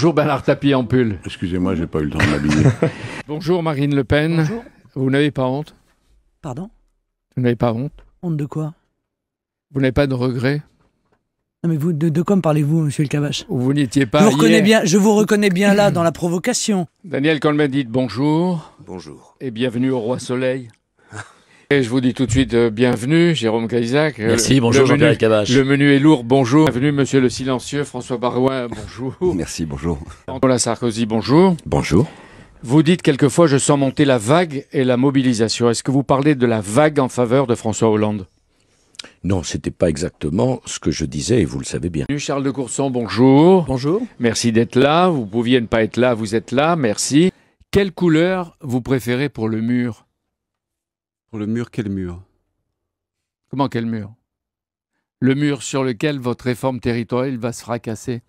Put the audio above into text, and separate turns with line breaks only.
Bonjour Bernard Tapie en pull. Excusez-moi, j'ai pas eu le temps de m'habiller. Bonjour Marine Le Pen. Bonjour. Vous n'avez pas honte Pardon Vous n'avez pas honte Honte de quoi Vous n'avez
pas de regrets non mais vous, de, quoi me parlez-vous, monsieur le Cavache Vous n'étiez pas. Je vous, reconnais bien, je vous reconnais bien là dans la provocation. Daniel Colmedit, dit bonjour. Bonjour. Et bienvenue
au Roi Soleil. Et je vous dis tout de suite euh, bienvenue, Jérôme Caïzac. Euh, merci, bonjour Jean-Pierre Cabache. Le menu est lourd, bonjour. Bienvenue, monsieur le silencieux, François Barouin, bonjour. Merci, bonjour. Nicolas Sarkozy, bonjour. Bonjour. Vous dites quelquefois, je sens monter la vague et la mobilisation. Est-ce que vous parlez de la vague en faveur de François Hollande
non, c'était pas exactement ce que je disais et vous le savez bien.
Charles de Courson, bonjour. Bonjour. Merci d'être là. Vous pouviez ne pas être là, vous êtes là, merci. Quelle couleur vous préférez pour le mur pour le mur, quel mur Comment quel mur Le mur sur lequel votre réforme territoriale va se fracasser.